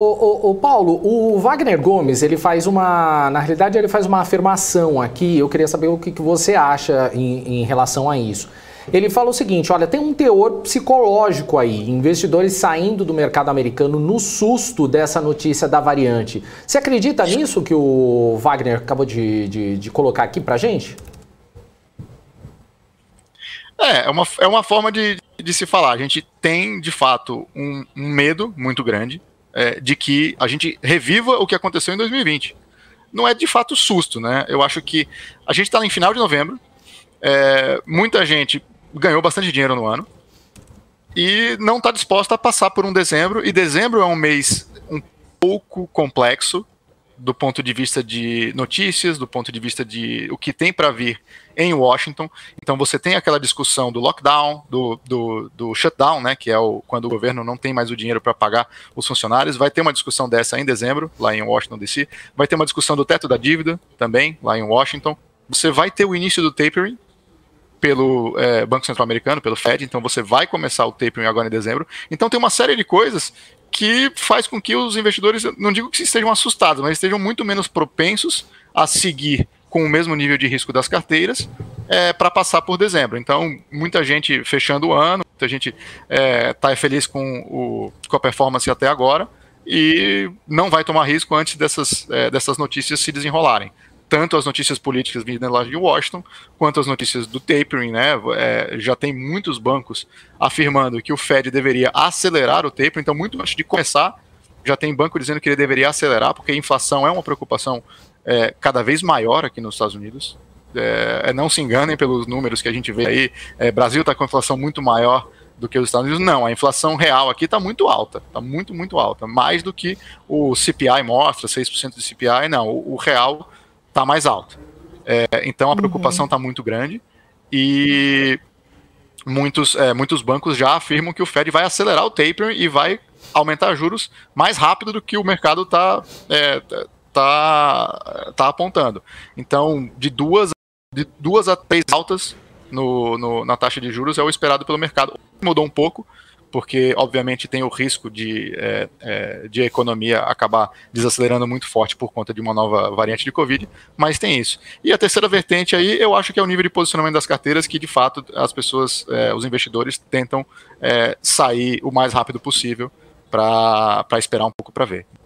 O, Paulo, o Wagner Gomes, ele faz uma, na realidade ele faz uma afirmação aqui, eu queria saber o que, que você acha em, em relação a isso. Ele fala o seguinte, olha, tem um teor psicológico aí, investidores saindo do mercado americano no susto dessa notícia da variante. Você acredita nisso que o Wagner acabou de, de, de colocar aqui pra gente? É, é uma, é uma forma de, de se falar. A gente tem, de fato, um, um medo muito grande, é, de que a gente reviva o que aconteceu em 2020. Não é de fato susto, né? Eu acho que a gente está em final de novembro, é, muita gente ganhou bastante dinheiro no ano e não está disposta a passar por um dezembro, e dezembro é um mês um pouco complexo do ponto de vista de notícias, do ponto de vista de o que tem para vir em Washington. Então você tem aquela discussão do lockdown, do, do, do shutdown, né, que é o, quando o governo não tem mais o dinheiro para pagar os funcionários. Vai ter uma discussão dessa em dezembro, lá em Washington DC. Vai ter uma discussão do teto da dívida também, lá em Washington. Você vai ter o início do tapering, pelo é, Banco Central Americano, pelo Fed, então você vai começar o tapering agora em dezembro. Então tem uma série de coisas que faz com que os investidores, não digo que estejam assustados, mas estejam muito menos propensos a seguir com o mesmo nível de risco das carteiras é, para passar por dezembro. Então, muita gente fechando o ano, muita gente está é, tá feliz com, o, com a performance até agora e não vai tomar risco antes dessas, é, dessas notícias se desenrolarem tanto as notícias políticas vindas lá de Washington, quanto as notícias do tapering, né? É, já tem muitos bancos afirmando que o Fed deveria acelerar o tapering, então, muito antes de começar, já tem banco dizendo que ele deveria acelerar, porque a inflação é uma preocupação é, cada vez maior aqui nos Estados Unidos. É, é não se enganem pelos números que a gente vê aí. É, Brasil está com inflação muito maior do que os Estados Unidos. Não, a inflação real aqui está muito alta, está muito, muito alta, mais do que o CPI mostra, 6% de CPI, não, o, o real está mais alto. É, então a uhum. preocupação está uhum. muito grande e muitos, é, muitos bancos já afirmam que o Fed vai acelerar o tapering e vai aumentar juros mais rápido do que o mercado está é, tá, tá apontando. Então, de duas, de duas a três altas no, no, na taxa de juros é o esperado pelo mercado. Mudou um pouco, porque obviamente tem o risco de, é, é, de a economia acabar desacelerando muito forte por conta de uma nova variante de Covid, mas tem isso. E a terceira vertente aí, eu acho que é o nível de posicionamento das carteiras que, de fato, as pessoas, é, os investidores tentam é, sair o mais rápido possível para esperar um pouco para ver.